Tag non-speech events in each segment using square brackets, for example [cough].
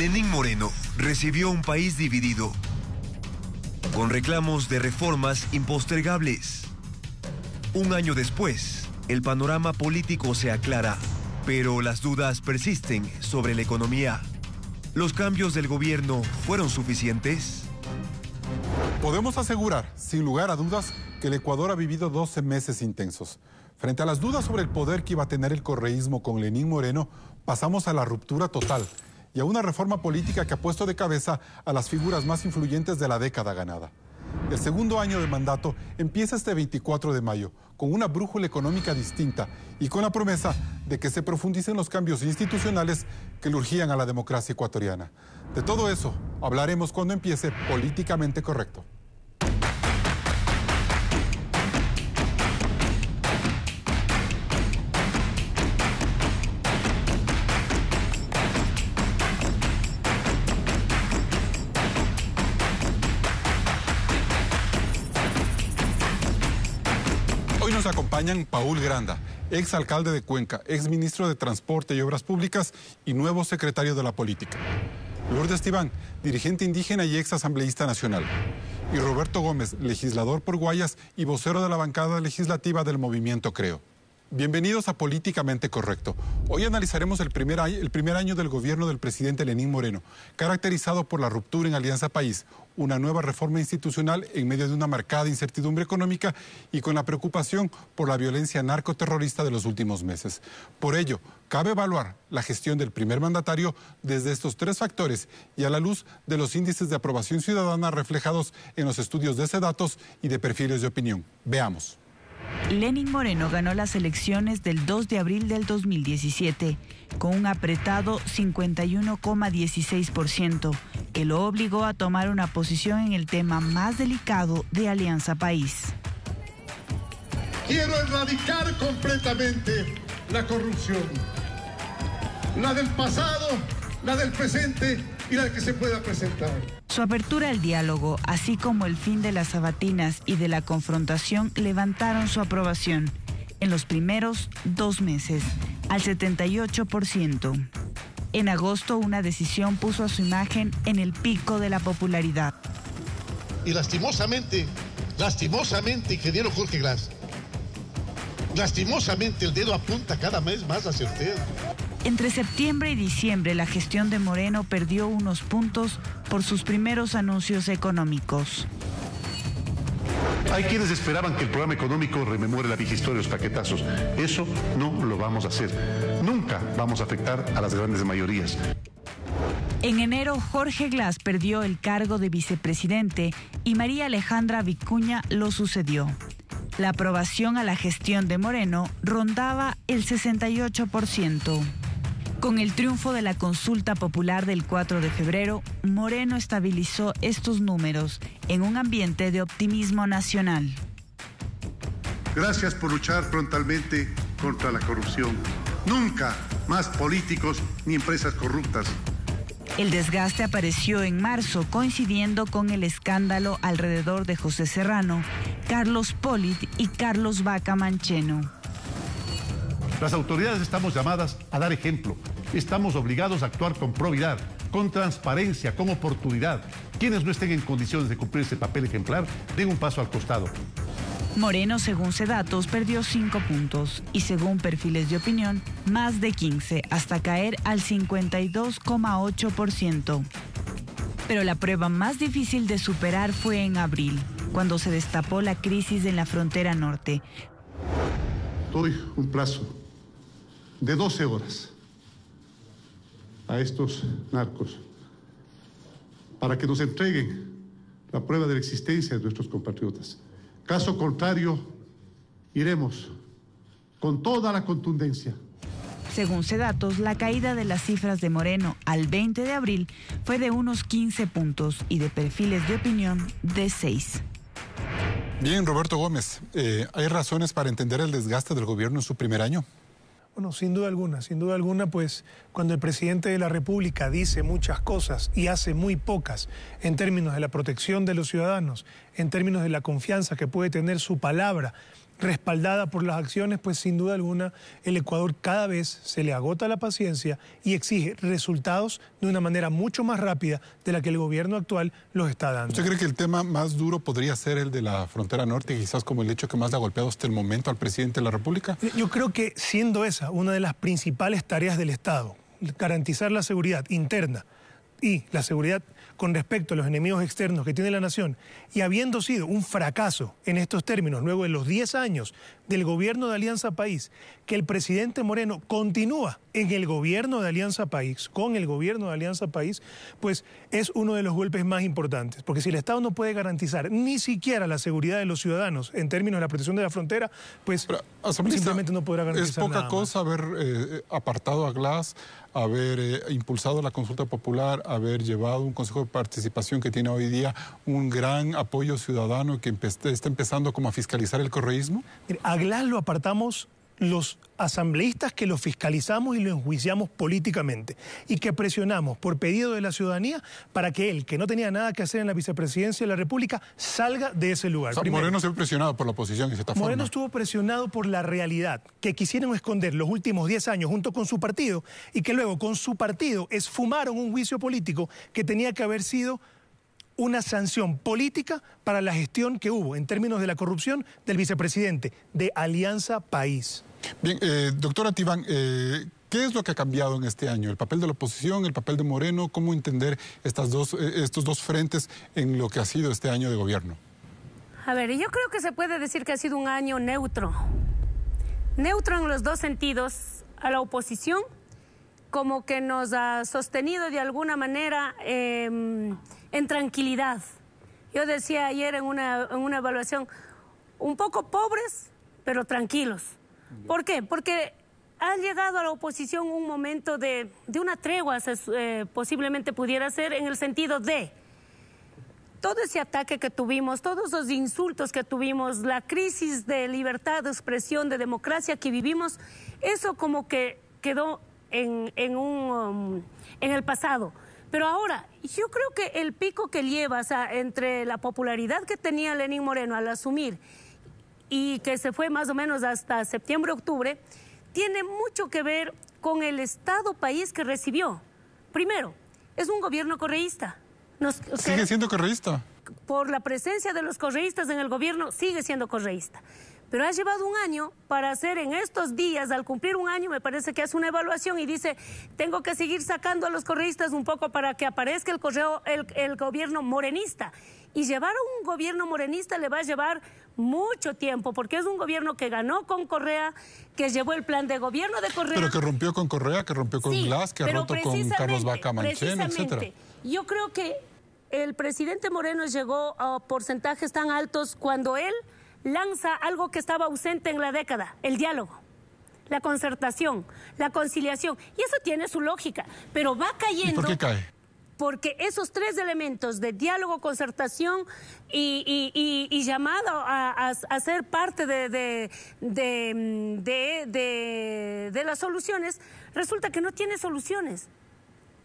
Lenín Moreno recibió un país dividido, con reclamos de reformas impostergables. Un año después, el panorama político se aclara, pero las dudas persisten sobre la economía. ¿Los cambios del gobierno fueron suficientes? Podemos asegurar, sin lugar a dudas, que el Ecuador ha vivido 12 meses intensos. Frente a las dudas sobre el poder que iba a tener el correísmo con Lenín Moreno, pasamos a la ruptura total y a una reforma política que ha puesto de cabeza a las figuras más influyentes de la década ganada. El segundo año de mandato empieza este 24 de mayo, con una brújula económica distinta y con la promesa de que se profundicen los cambios institucionales que le urgían a la democracia ecuatoriana. De todo eso hablaremos cuando empiece Políticamente Correcto. Paúl Paul Granda, ex alcalde de Cuenca, ex ministro de Transporte y Obras Públicas y nuevo secretario de la Política. Lourdes Estiván, dirigente indígena y ex asambleísta nacional. Y Roberto Gómez, legislador por Guayas y vocero de la bancada legislativa del movimiento Creo. Bienvenidos a Políticamente Correcto. Hoy analizaremos el primer, año, el primer, año, del gobierno del presidente Lenín Moreno, caracterizado por la ruptura en Alianza País, una nueva reforma institucional en medio de una marcada incertidumbre económica y con la preocupación por la violencia narcoterrorista de los últimos meses. Por ello, cabe evaluar la gestión del primer mandatario desde estos tres factores y a la luz de los índices de aprobación ciudadana reflejados en los estudios de ese datos y de perfiles de opinión. Veamos. Lenin Moreno ganó las elecciones del 2 de abril del 2017 con un apretado 51,16%, que lo obligó a tomar una posición en el tema más delicado de Alianza País. Quiero erradicar completamente la corrupción, la del pasado, la del presente y la que se pueda presentar. Su apertura al diálogo, así como el fin de las sabatinas y de la confrontación, levantaron su aprobación en los primeros dos meses, al 78%. En agosto, una decisión puso a su imagen en el pico de la popularidad. Y lastimosamente, lastimosamente, ingeniero Jorge Glass, Lastimosamente el dedo apunta cada mes más hacia usted. Entre septiembre y diciembre la gestión de Moreno perdió unos puntos por sus primeros anuncios económicos. Hay quienes esperaban que el programa económico rememore la vieja historia de los paquetazos. Eso no lo vamos a hacer. Nunca vamos a afectar a las grandes mayorías. En enero, Jorge Glass perdió el cargo de vicepresidente y María Alejandra Vicuña lo sucedió. La aprobación a la gestión de Moreno rondaba el 68%. Con el triunfo de la consulta popular del 4 de febrero, Moreno estabilizó estos números en un ambiente de optimismo nacional. Gracias por luchar frontalmente contra la corrupción. Nunca más políticos ni empresas corruptas. El desgaste apareció en marzo coincidiendo con el escándalo alrededor de José Serrano, Carlos Polit y Carlos Vaca Mancheno. Las autoridades estamos llamadas a dar ejemplo. Estamos obligados a actuar con probidad, con transparencia, con oportunidad. Quienes no estén en condiciones de cumplir ese papel ejemplar, den un paso al costado. Moreno, según Sedatos, perdió 5 puntos y según perfiles de opinión, más de 15, hasta caer al 52,8%. Pero la prueba más difícil de superar fue en abril, cuando se destapó la crisis en la frontera norte. Doy un plazo de 12 horas a estos narcos para que nos entreguen la prueba de la existencia de nuestros compatriotas. Caso contrario, iremos con toda la contundencia. Según Cedatos, la caída de las cifras de Moreno al 20 de abril fue de unos 15 puntos y de perfiles de opinión de 6. Bien, Roberto Gómez, eh, ¿hay razones para entender el desgaste del gobierno en su primer año? sin duda alguna, sin duda alguna, pues cuando el presidente de la República dice muchas cosas y hace muy pocas en términos de la protección de los ciudadanos, en términos de la confianza que puede tener su palabra respaldada por las acciones, pues sin duda alguna el Ecuador cada vez se le agota la paciencia y exige resultados de una manera mucho más rápida de la que el gobierno actual los está dando. ¿Usted cree que el tema más duro podría ser el de la frontera norte, quizás como el hecho que más le ha golpeado hasta el momento al presidente de la República? Eh, yo creo que siendo esa una de las principales tareas del Estado, garantizar la seguridad interna y la seguridad con respecto a los enemigos externos que tiene la nación y habiendo sido un fracaso en estos términos luego de los 10 años del gobierno de Alianza País, que el presidente Moreno continúa en el gobierno de Alianza País, con el gobierno de Alianza País, pues es uno de los golpes más importantes, porque si el Estado no puede garantizar ni siquiera la seguridad de los ciudadanos en términos de la protección de la frontera, pues simplemente no podrá garantizar. Es poca cosa haber eh, eh, apartado a Glass, haber eh, impulsado la consulta popular, haber llevado un consejo de participación que tiene hoy día un gran apoyo ciudadano que está empezando como a fiscalizar el correísmo? Glass lo apartamos los asambleístas que lo fiscalizamos y lo enjuiciamos políticamente y que presionamos por pedido de la ciudadanía para que él, que no tenía nada que hacer en la vicepresidencia de la República, salga de ese lugar. Moreno se presionado por la oposición está formando. Moreno estuvo presionado por la realidad que quisieron esconder los últimos 10 años junto con su partido y que luego con su partido esfumaron un juicio político que tenía que haber sido una sanción política para la gestión que hubo en términos de la corrupción del vicepresidente de Alianza País. Bien, eh, doctora Tibán, eh, ¿qué es lo que ha cambiado en este año? ¿El papel de la oposición, el papel de Moreno? ¿Cómo entender estas dos, eh, estos dos frentes en lo que ha sido este año de gobierno? A ver, yo creo que se puede decir que ha sido un año neutro. Neutro en los dos sentidos, a la oposición como que nos ha sostenido de alguna manera em, en tranquilidad. Yo decía ayer en una, evaluación, un poco pobres, pero tranquilos. ¿Por qué? Porque ha llegado a la oposición un momento de, una tregua, eh, posiblemente pudiera ser, en el sentido de todo ese ataque que tuvimos, todos los insultos que tuvimos, la crisis de libertad, de expresión, de democracia que vivimos, eso como que quedó en, un, um, en el pasado. Pero ahora, yo creo que el pico que lleva, o sea, entre la popularidad que tenía Lenín Moreno al asumir y que se fue más o menos hasta septiembre, octubre, tiene mucho que ver con el Estado país que recibió. Primero, es un gobierno correísta. sigue siendo correísta. Por la presencia de los correístas en el gobierno, sigue siendo correísta pero ha llevado un año para hacer en estos días, al cumplir un año, me parece que hace una evaluación y dice, tengo que seguir sacando a los correístas un poco para que aparezca el correo, el, gobierno morenista. Y llevar a un gobierno morenista le va a llevar mucho tiempo, porque es un gobierno que ganó con Correa, que llevó el plan de gobierno de Correa. Pero que rompió con Correa, que rompió con Glass, que ha roto con Carlos Vaca etc. Yo creo que el presidente Moreno llegó a porcentajes tan altos cuando él lanza algo que estaba ausente en la década, el diálogo, la concertación, la conciliación. Y eso tiene su lógica, pero va cayendo. ¿Por qué cae? Porque esos tres elementos de diálogo, concertación y, llamado a, ser parte mm, de las soluciones, resulta que no tiene soluciones.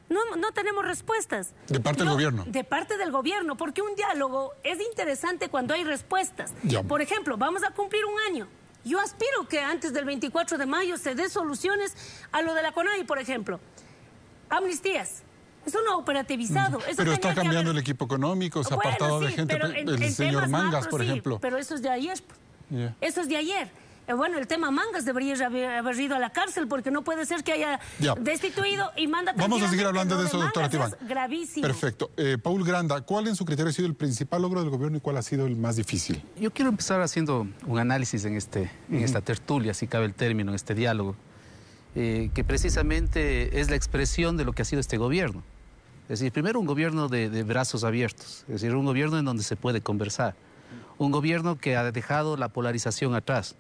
No, no, tenemos respuestas. ¿De parte del gobierno? De parte del gobierno, porque un diálogo es interesante cuando hay respuestas. Por ejemplo, vamos a cumplir un año. Yo aspiro que antes del 24 de mayo se dé soluciones a lo de la CONAI, por ejemplo. Amnistías. Eso no ha operativizado. pero está cambiando el equipo económico, se ha apartado de gente. el señor Mangas, por ejemplo. pero eso es de ayer. Pues. Eso es de ayer. Eh, bueno, el tema mangas debería haber, ido a la cárcel porque no puede ser que haya destituido y manda Vamos a seguir hablando de eso, doctora Tibán. gravísimo. Perfecto. Eh, Paul Granda, ¿cuál en su criterio ha sido el principal logro del gobierno y cuál ha sido el más difícil? Yo quiero empezar haciendo un análisis en, este, esta tertulia, si cabe el término, en este diálogo, eh, que precisamente es la expresión de lo que ha sido este gobierno. Es decir, primero un gobierno de, brazos abiertos, es decir, un gobierno en donde se puede conversar, un gobierno que ha dejado la polarización atrás,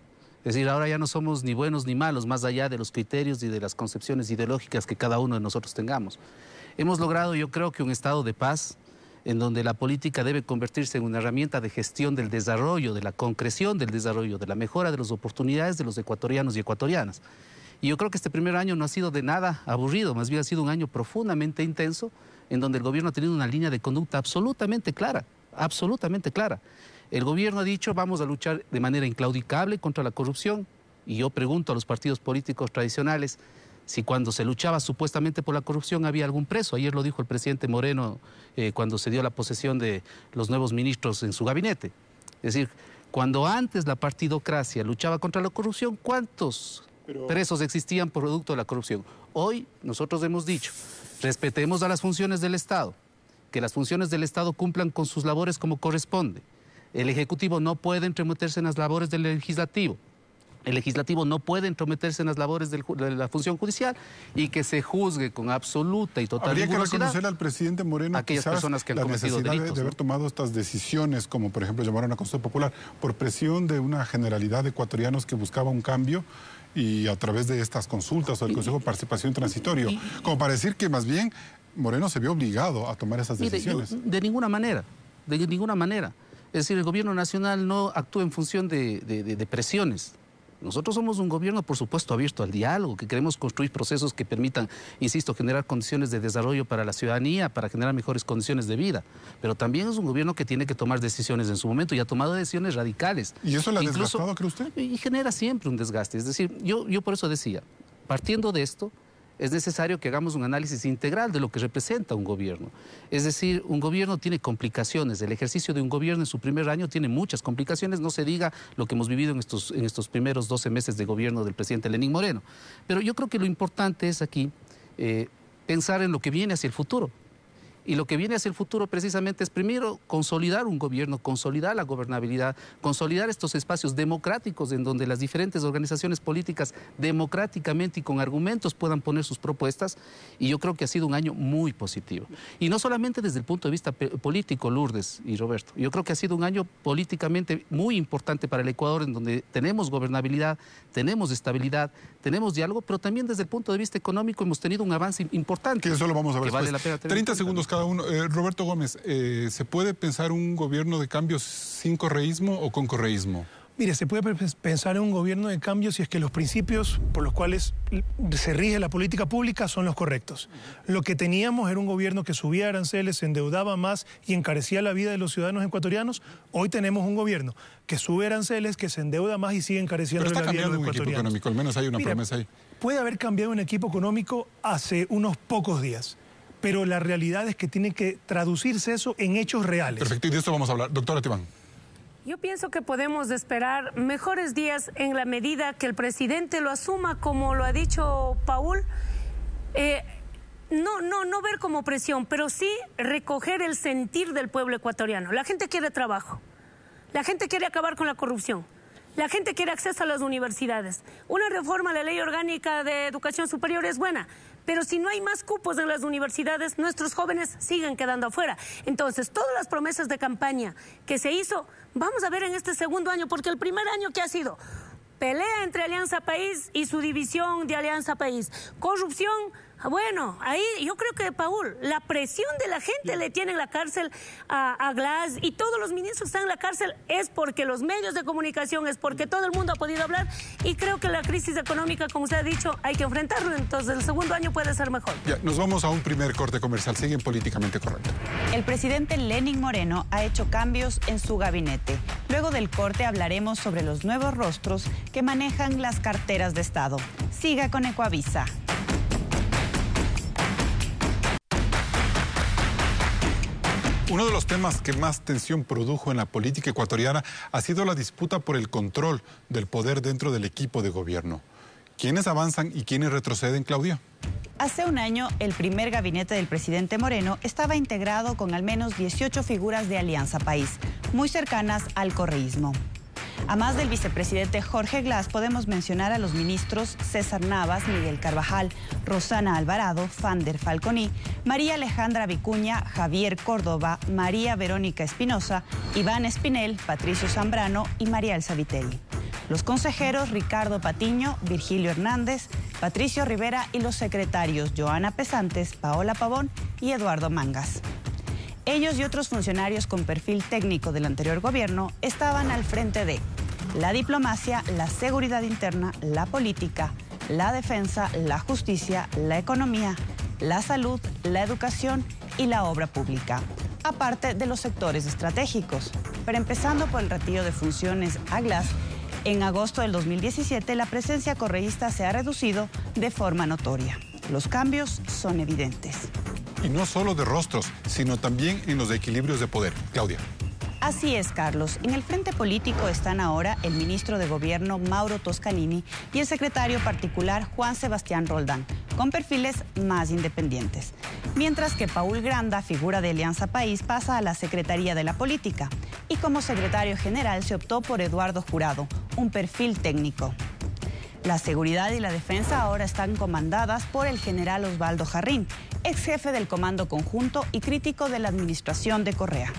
es decir, ahora ya no somos ni buenos ni malos, más allá de los criterios y de las concepciones ideológicas que cada uno de nosotros tengamos. Hemos logrado, yo creo, que un estado de paz en donde la política debe convertirse en una herramienta de gestión del desarrollo, de la concreción del desarrollo, de la mejora de las oportunidades de los ecuatorianos y ecuatorianas. Y yo creo que este primer año no ha sido de nada aburrido, más bien ha sido un año profundamente intenso, en donde el gobierno ha tenido una línea de conducta absolutamente clara, absolutamente clara. El gobierno ha dicho vamos a luchar de manera inclaudicable contra la corrupción. Y yo pregunto a los partidos políticos tradicionales si cuando se luchaba supuestamente por la corrupción había algún preso. Ayer lo dijo el presidente Moreno eh, cuando se dio la posesión de los nuevos ministros en su gabinete. Es decir, cuando antes la partidocracia luchaba contra la corrupción, ¿cuántos presos existían por producto de la corrupción? Hoy nosotros hemos dicho, respetemos a las funciones del Estado, que las funciones del Estado cumplan con sus labores como corresponde el Ejecutivo no puede entrometerse en las labores del legislativo. El legislativo no puede entrometerse en las labores de la función judicial y que se juzgue con absoluta y total Habría que reconocer al presidente Moreno aquellas personas que la necesidad de, haber tomado estas decisiones, como por ejemplo llamaron a una consulta popular, por presión de una generalidad de ecuatorianos que buscaba un cambio y a través de estas consultas o del Consejo de Participación Transitorio, como para decir que más bien Moreno se vio obligado a tomar esas decisiones. de ninguna manera, de ninguna manera. Es decir, el gobierno nacional no actúa en función de, presiones. Nosotros somos un gobierno, por supuesto, abierto al diálogo, que queremos construir procesos que permitan, insisto, generar condiciones de desarrollo para la ciudadanía, para generar mejores condiciones de vida. Pero también es un gobierno que tiene que tomar decisiones en su momento y ha tomado decisiones radicales. ¿Y eso la ha desgastado, cree usted? Y genera siempre un desgaste. Es decir, yo, yo por eso decía, partiendo de esto, es necesario que hagamos un análisis integral de lo que representa un gobierno. Es decir, un gobierno tiene complicaciones, el ejercicio de un gobierno en su primer año tiene muchas complicaciones, no se diga lo que hemos vivido en estos, en estos primeros 12 meses de gobierno del presidente Lenín Moreno. Pero yo creo que lo importante es aquí eh, pensar en lo que viene hacia el futuro, y lo que viene hacia el futuro precisamente es primero consolidar un gobierno, consolidar la gobernabilidad, consolidar estos espacios democráticos en donde las diferentes organizaciones políticas democráticamente y con argumentos puedan poner sus propuestas. Y yo creo que ha sido un año muy positivo. Y no solamente desde el punto de vista político, Lourdes y Roberto. Yo creo que ha sido un año políticamente muy importante para el Ecuador en donde tenemos gobernabilidad, tenemos estabilidad, tenemos diálogo, pero también desde el punto de vista económico hemos tenido un avance importante. Que eso lo vamos a ver. Vale la pena 30 segundos, eh, Roberto Gómez, eh, ¿se puede pensar un gobierno de cambios sin correísmo o con correísmo? Mire, se puede pensar en un gobierno de cambio si es que los principios por los cuales se rige la política pública son los correctos. Lo que teníamos era un gobierno que subía aranceles, se endeudaba más y encarecía la vida de los ciudadanos ecuatorianos. Hoy tenemos un gobierno que sube aranceles, que se endeuda más y sigue encareciendo la vida de los un Equipo económico, al menos hay una promesa ahí. Puede haber cambiado un equipo económico hace unos pocos días pero la realidad es que tiene que traducirse eso en hechos reales. Perfecto, y de esto vamos a hablar. Doctora Esteban. Yo pienso que podemos esperar mejores días en la medida que el presidente lo asuma, como lo ha dicho Paul. Eh, no, no, no ver como presión, pero sí recoger el sentir del pueblo ecuatoriano. La gente quiere trabajo, la gente quiere acabar con la corrupción, la gente quiere acceso a las universidades. Una reforma a la ley orgánica de educación superior es buena, pero si no hay más cupos en las universidades, nuestros jóvenes siguen quedando afuera. Entonces, todas las promesas de campaña que se hizo, vamos a ver en este segundo año, porque el primer año que ha sido pelea entre Alianza País y su división de Alianza País, corrupción Ah, bueno, ahí yo creo que, Paul, la presión de la gente le tiene en la cárcel a, Glass y todos los ministros están en la cárcel es porque los medios de comunicación, es porque todo el mundo ha podido hablar y creo que la crisis económica, como usted ha dicho, hay que enfrentarlo, entonces el segundo año puede ser mejor. Ya, nos vamos a un primer corte comercial, siguen políticamente correcto. El presidente Lenin Moreno ha hecho cambios en su gabinete. Luego del corte hablaremos sobre los nuevos rostros que manejan las carteras de Estado. Siga con Ecoavisa. Uno de los temas que más tensión produjo en la política ecuatoriana ha sido la disputa por el control del poder dentro del equipo de gobierno. ¿Quiénes avanzan y quiénes retroceden, Claudia? Hace un año, el primer gabinete del presidente Moreno estaba integrado con al menos 18 figuras de Alianza País, muy cercanas al correísmo más del vicepresidente Jorge Glass, podemos mencionar a los ministros César Navas, Miguel Carvajal, Rosana Alvarado, Fander Falconi, María Alejandra Vicuña, Javier Córdoba, María Verónica Espinosa, Iván Espinel, Patricio Zambrano y María Elsa Vitelli. Los consejeros Ricardo Patiño, Virgilio Hernández, Patricio Rivera y los secretarios Joana Pesantes, Paola Pavón y Eduardo Mangas. Ellos y otros funcionarios con perfil técnico del anterior gobierno estaban al frente de la diplomacia, la seguridad interna, la política, la defensa, la justicia, la economía, la salud, la educación y la obra pública, aparte de los sectores estratégicos. Pero empezando por el retiro de funciones a glas, en agosto del 2017 la presencia correísta se ha reducido de forma notoria. Los cambios son evidentes y no solo de rostros, sino también en los equilibrios de poder. Claudia. Así es, Carlos. En el frente político están ahora el ministro de Gobierno Mauro Toscanini y el secretario particular Juan Sebastián Roldán, con perfiles más independientes. Mientras que Paul Granda, figura de Alianza País, pasa a la Secretaría de la Política y como secretario general se optó por Eduardo Jurado, un perfil técnico. La seguridad y la defensa ahora están comandadas por el general Osvaldo Jarrín ex jefe del Comando Conjunto y crítico de la administración de Correa.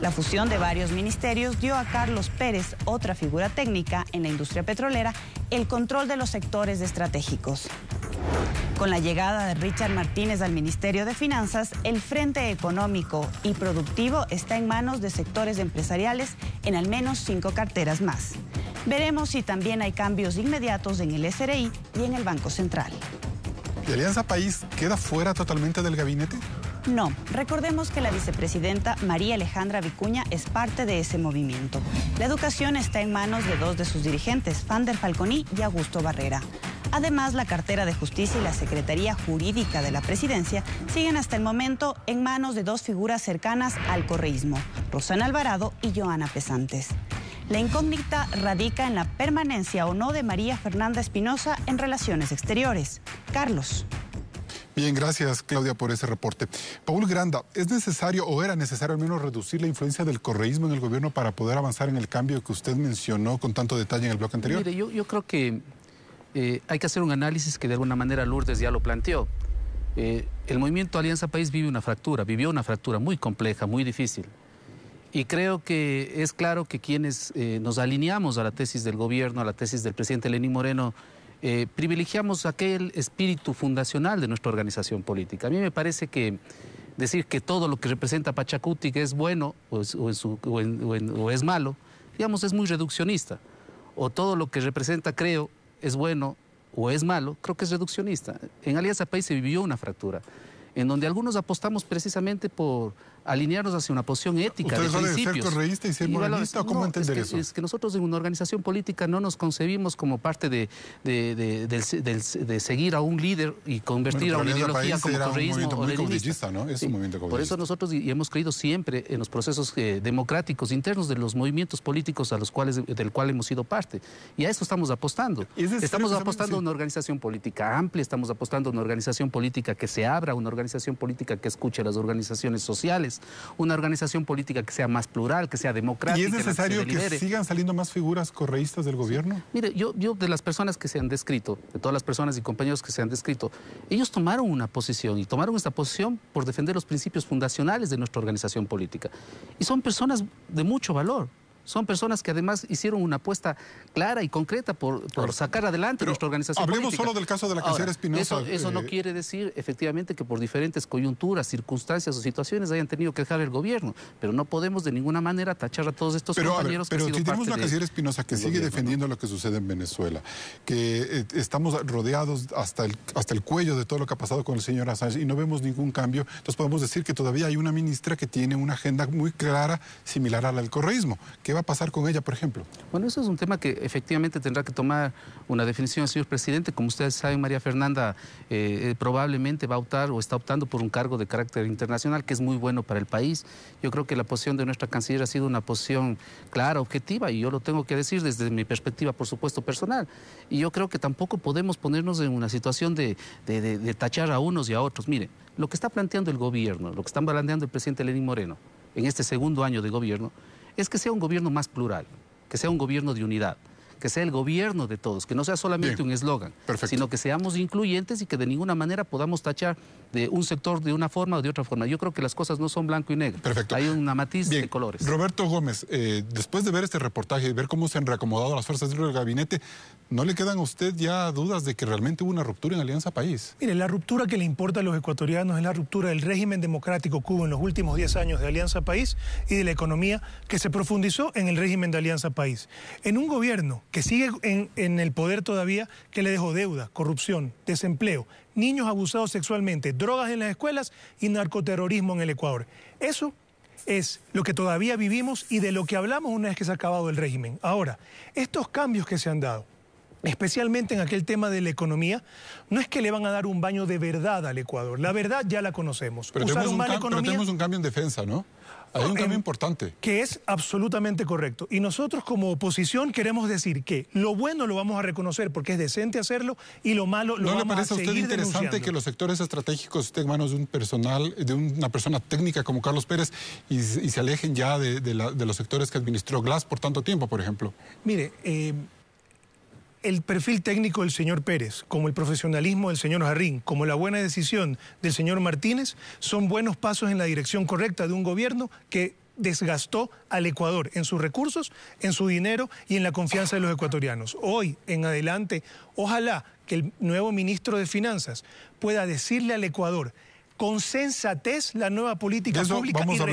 La fusión de varios ministerios dio a Carlos Pérez, otra figura técnica en la industria petrolera, el control de los sectores estratégicos. Con la llegada de Richard Martínez al Ministerio de Finanzas, el Frente Económico y Productivo está en manos de sectores empresariales en al menos cinco carteras más. Veremos si también hay cambios inmediatos en el SRI y en el Banco Central. ¿Y Alianza País queda fuera totalmente del gabinete? No, recordemos que la vicepresidenta María Alejandra Vicuña es parte de ese movimiento. La educación está en manos de dos de sus dirigentes, Fander Falconi y Augusto Barrera. Además, la cartera de justicia y la Secretaría Jurídica de la Presidencia siguen hasta el momento en manos de dos figuras cercanas al correísmo, Rosana Alvarado y Joana Pesantes. La incógnita radica en la permanencia o no de María Fernanda Espinosa en relaciones exteriores. Carlos. Bien, gracias Claudia por ese reporte. Paul Granda, ¿es necesario o era necesario al menos reducir la influencia del correísmo en el gobierno para poder avanzar en el cambio que usted mencionó con tanto detalle en el bloque anterior? Mire, yo, creo que eh, hay que hacer un análisis que de alguna manera Lourdes ya lo planteó. Eh, el movimiento Alianza País vive una fractura, vivió una fractura muy compleja, muy difícil. Y creo que es claro que quienes eh, nos alineamos a la tesis del gobierno, a la tesis del presidente Lenín Moreno, eh, privilegiamos aquel espíritu fundacional de nuestra organización política. A mí me parece que decir que todo lo que representa Pachacuti que es bueno o es malo, digamos, es muy reduccionista. O todo lo que representa, creo, es bueno o es malo, creo que es reduccionista. En Alianza País se vivió una fractura, en donde algunos apostamos precisamente por alinearnos hacia una posición ética. de principios. y ser moralista? ¿Cómo es que, Es que nosotros en una organización política no nos concebimos como parte de, de, de, seguir a un líder y convertir a una ideología como correísmo o Es un movimiento Por eso nosotros y hemos creído siempre en los procesos eh, democráticos internos de los movimientos políticos a los cuales, del cual hemos sido parte. Y a eso estamos apostando. estamos apostando a una organización política amplia, estamos apostando a una organización política que se abra, una organización política que escuche a las organizaciones sociales, una organización política que sea más plural, que sea democrática. ¿Y es necesario que, sigan saliendo más figuras correístas del gobierno? Mire, yo, yo de las personas que se han descrito, de todas las personas y compañeros que se han descrito, ellos tomaron una posición y tomaron esta posición por defender los principios fundacionales de nuestra organización política. Y son personas de mucho valor son personas que además hicieron una apuesta clara y concreta por, por sacar adelante nuestra organización. Hablemos solo del caso de la casera Espinosa. Eso, eso no eh. quiere decir efectivamente que por diferentes coyunturas, circunstancias o situaciones hayan tenido que dejar el gobierno. Pero no podemos de ninguna manera tachar a todos estos pero, compañeros a ver, pero si tenemos una canciller Espinosa que sigue defendiendo lo que sucede en Venezuela, que eh, estamos rodeados hasta el, hasta el cuello de todo lo que ha pasado con el señor Assange y no vemos ningún cambio, entonces podemos decir que todavía hay una ministra que tiene una agenda muy clara similar a la del que va a pasar con ella, por ejemplo? Bueno, eso es un tema que efectivamente tendrá que tomar una definición, señor presidente. Como ustedes saben, María Fernanda eh, eh, probablemente va a optar o está optando por un cargo de carácter internacional que es muy bueno para el país. Yo creo que la posición de nuestra canciller ha sido una posición clara, objetiva, y yo lo tengo que decir desde mi perspectiva, por supuesto, personal. Y yo creo que tampoco podemos ponernos en una situación de, de, de tachar a unos y a otros. Mire, lo que está planteando el gobierno, lo que está planteando el presidente Lenín Moreno en este segundo año de gobierno, es que sea un gobierno más plural, que sea un gobierno de unidad, que sea el gobierno de todos, que no sea solamente un eslogan, sino que seamos incluyentes y que de ninguna manera podamos tachar de un sector de una forma o de otra forma. Yo creo que las cosas no son blanco y negro. Hay un matiz de colores. Roberto Gómez, eh, después de ver este reportaje y ver cómo se han reacomodado las fuerzas del gabinete, ¿no le quedan a usted ya dudas de que realmente hubo una ruptura en Alianza País? Mire, la ruptura que le importa a los ecuatorianos es la ruptura del régimen democrático cubo en los últimos 10 años de Alianza País y de la economía que se profundizó en el régimen de Alianza País. En un gobierno que sigue en, el poder todavía, que le dejó deuda, corrupción, desempleo, niños abusados sexualmente, drogas en las escuelas y narcoterrorismo en el Ecuador. Eso es lo que todavía vivimos y de lo que hablamos una vez que se ha acabado el régimen. Ahora, estos cambios que se han dado, especialmente en aquel tema de la economía, no es que le van a dar un baño de verdad al Ecuador. La verdad ya la conocemos. Pero, tenemos un, tenemos, un cambio en defensa, ¿no? Hay un cambio importante. Que es absolutamente correcto. Y nosotros como oposición queremos decir que lo bueno lo vamos a reconocer porque es decente hacerlo y lo malo lo vamos a seguir ¿No le parece a usted interesante que los sectores estratégicos estén en manos de un personal, de una persona técnica como Carlos Pérez y, se alejen ya de, los sectores que administró Glass por tanto tiempo, por ejemplo? Mire, eh, el perfil técnico del señor Pérez, como el profesionalismo del señor Jarrín, como la buena decisión del señor Martínez, son buenos pasos en la dirección correcta de un gobierno que desgastó al Ecuador en sus recursos, en su dinero y en la confianza de los ecuatorianos. Hoy en adelante, ojalá que el nuevo ministro de Finanzas pueda decirle al Ecuador con sensatez la nueva política pública y De eso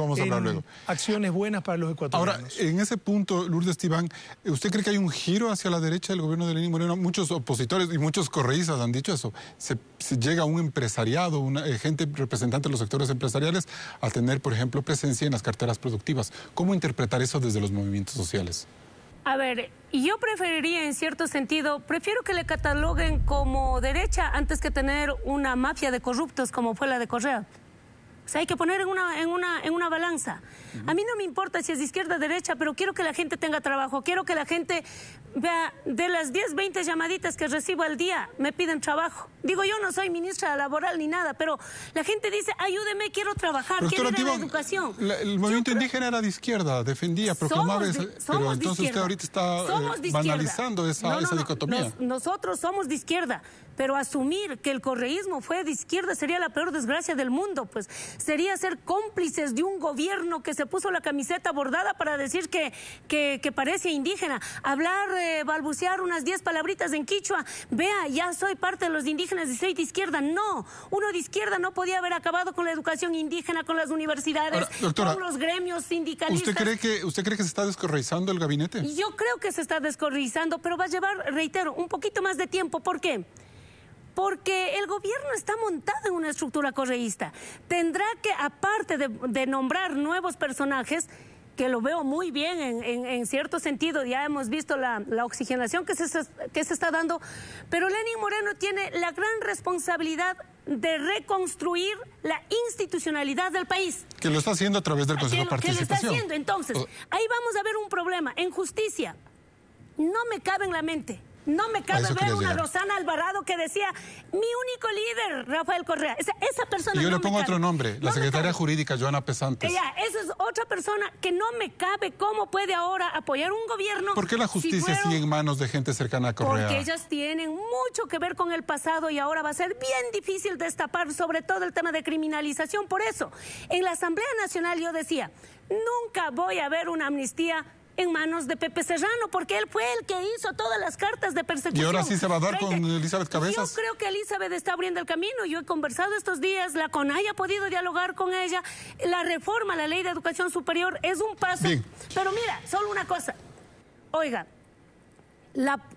vamos a hablar luego. Acciones buenas para los ecuatorianos. Ahora, en ese punto, Lourdes Estiván, ¿usted cree que hay un giro hacia la derecha del gobierno de Lenín Moreno? Muchos opositores y muchos correístas han dicho eso. Se, se llega un empresariado, una, eh, gente representante de los sectores empresariales, a tener, por ejemplo, presencia en las carteras productivas. ¿Cómo interpretar eso desde los movimientos sociales? A ver, yo preferiría en cierto sentido, prefiero que le cataloguen como derecha antes que tener una mafia de corruptos como fue la de Correa. O sea, hay que poner en una, balanza. A mí no me importa si es de izquierda o derecha, pero quiero que la gente tenga trabajo, quiero que la gente Vea, de las 10, 20 llamaditas que recibo al día, me piden trabajo. Digo, yo no soy ministra laboral ni nada, pero la gente dice, ayúdeme, quiero trabajar, quiero ir la educación. el movimiento indígena era de izquierda, defendía, proclamaba pero entonces ahorita está eh, banalizando esa, dicotomía. nosotros somos de izquierda, pero asumir que el correísmo fue de izquierda sería la peor desgracia del mundo, pues sería ser cómplices de un gobierno que se puso la camiseta bordada para decir que, que, parece indígena, hablar, eh, balbucear unas 10 palabritas en quichua, vea, ya soy parte de los indígenas y soy de izquierda. No, uno de izquierda no podía haber acabado con la educación indígena, con las universidades, con los gremios sindicalistas. ¿Usted cree, que, ¿Usted cree que se está descorreizando el gabinete? Yo creo que se está descorreizando, pero va a llevar, reitero, un poquito más de tiempo. ¿Por qué? porque el gobierno está montado en una estructura correísta. Tendrá que, aparte de, nombrar nuevos personajes, que lo veo muy bien en, cierto sentido, ya hemos visto la, oxigenación que se, está dando, pero Lenín Moreno tiene la gran responsabilidad de reconstruir la institucionalidad del país. Que lo está haciendo a través del Consejo de Participación. Que lo está haciendo, entonces, ahí vamos a ver un problema, en justicia, no me cabe en la mente no me cabe ver una Rosana Alvarado que decía, mi único líder, Rafael Correa. Esa, persona. yo le pongo otro nombre, la secretaria jurídica, Joana Pesantes. Ella, esa es otra persona que no me cabe cómo puede ahora apoyar un gobierno. ¿Por qué la justicia sigue en manos de gente cercana a Correa? Porque ellas tienen mucho que ver con el pasado y ahora va a ser bien difícil destapar, sobre todo el tema de criminalización. Por eso, en la Asamblea Nacional yo decía, nunca voy a ver una amnistía en manos de Pepe Serrano, porque él fue el que hizo todas las cartas de persecución. Y ahora sí se va a dar con Elizabeth Cabezas. Yo creo que Elizabeth está abriendo el camino. Yo he conversado estos días, la CONAI ha podido dialogar con ella. La reforma a la ley de educación superior es un paso. Pero mira, solo una cosa. Oiga,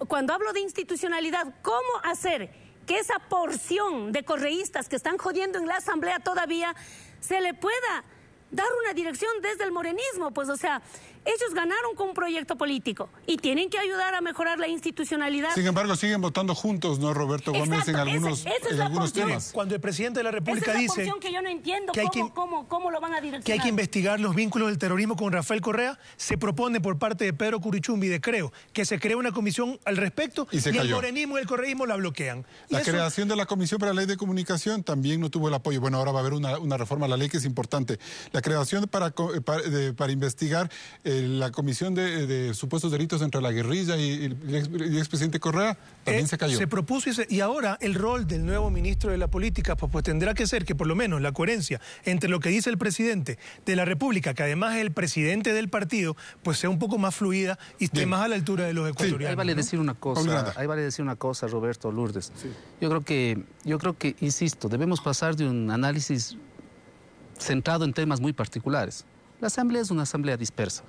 cuando hablo de institucionalidad, ¿cómo hacer que esa porción de correístas que están jodiendo en la Asamblea todavía se le pueda dar una dirección desde el morenismo? Pues, o sea, ellos ganaron con un proyecto político y tienen que ayudar a mejorar la institucionalidad. Sin embargo, siguen votando juntos, ¿no, Roberto Gómez, en algunos, algunos temas? Cuando el presidente de la República es dice que, yo no entiendo hay cómo, que lo van a Que hay que investigar los vínculos del terrorismo con Rafael Correa, se propone por parte de Pedro Curichumbi de Creo que se cree una comisión al respecto y, el morenismo y el correísmo la bloquean. La creación de la Comisión para la Ley de Comunicación también no tuvo el apoyo. Bueno, ahora va a haber una, reforma a la ley que es importante. La creación para, eh, para, investigar... Eh, la comisión de, supuestos delitos entre la guerrilla y, el, expresidente Correa también eh, se cayó. Se propuso y, ahora el rol del nuevo ministro de la política pues, pues, tendrá que ser que por lo menos la coherencia entre lo que dice el presidente de la República, que además es el presidente del partido, pues sea un poco más fluida y esté más a la altura de los ecuatorianos. Ahí vale decir una cosa, vale decir una cosa, Roberto Lourdes. Yo creo que, yo creo que, insisto, debemos pasar de un análisis centrado en temas muy particulares. La asamblea es una asamblea dispersa.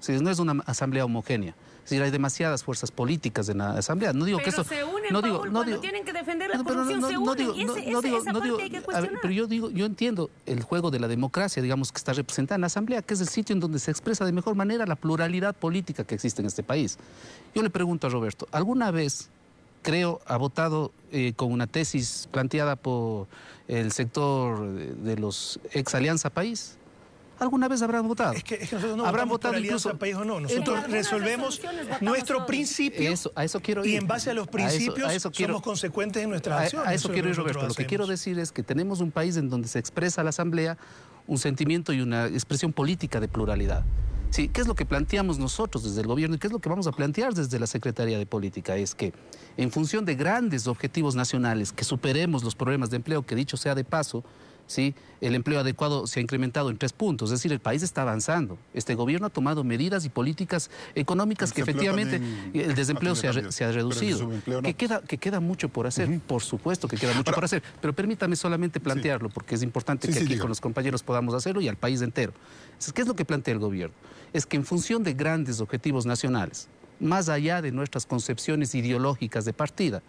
Si no es una asamblea homogénea. Es hay demasiadas fuerzas políticas en la asamblea. No digo que eso. Se unen, no digo, no digo, tienen que defender la corrupción, se No digo, no pero yo digo, yo entiendo el juego de la democracia, digamos, que está representada en la asamblea, que es el sitio en donde se expresa de mejor manera la pluralidad política que existe en este país. Yo le pregunto a Roberto, ¿alguna vez creo, ha votado eh, con una tesis planteada por el sector de los ex Alianza País alguna vez habrán votado. Es que, nosotros no habrán votado incluso país o no. Nosotros resolvemos nuestro principio a eso quiero y en base a los principios somos consecuentes en nuestras acciones. A, eso, quiero ir, Roberto. Lo que quiero decir es que tenemos un país en donde se expresa la Asamblea un sentimiento y una expresión política de pluralidad. Sí, ¿Qué es lo que planteamos nosotros desde el gobierno y qué es lo que vamos a plantear desde la Secretaría de Política? Es que en función de grandes objetivos nacionales, que superemos los problemas de empleo, que dicho sea de paso, ¿sí? el empleo adecuado se ha incrementado en tres puntos, es decir, el país está avanzando. Este gobierno ha tomado medidas y políticas económicas que efectivamente el desempleo se ha, reducido, que, queda, que queda mucho por hacer, por supuesto que queda mucho por hacer, pero permítame solamente plantearlo, porque es importante que aquí con los compañeros podamos hacerlo y al país entero. ¿Qué es lo que plantea el gobierno? Es que en función de grandes objetivos nacionales, más allá de nuestras concepciones ideológicas de partida,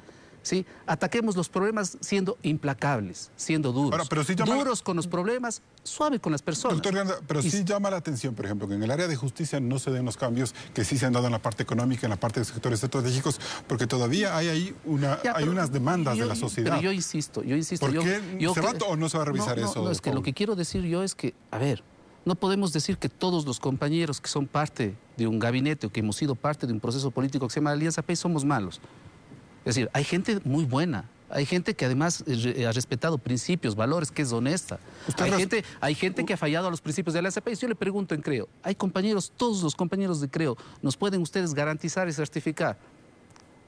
¿sí? Ataquemos los problemas siendo implacables, siendo duros. pero Duros con los problemas, suave con las personas. Doctor Ganda, pero sí llama la atención, por ejemplo, que en el área de justicia no se den los cambios que sí se han dado en la parte económica, en la parte de sectores estratégicos, porque todavía hay ahí una, hay unas demandas de la sociedad. Pero yo insisto, yo insisto. ¿Por yo, qué se o no se va a revisar eso? No, que lo que quiero decir yo es que, a ver, no podemos decir que todos los compañeros que son parte de un gabinete o que hemos sido parte de un proceso político que se llama Alianza País somos malos. Es decir, hay gente muy buena, hay gente que además eh, eh, ha respetado principios, valores, que es honesta. Hay, gente, hay gente que ha fallado a los principios de la ACP, Y yo le pregunto en Creo, hay compañeros, todos los compañeros de Creo, ¿nos pueden ustedes garantizar y certificar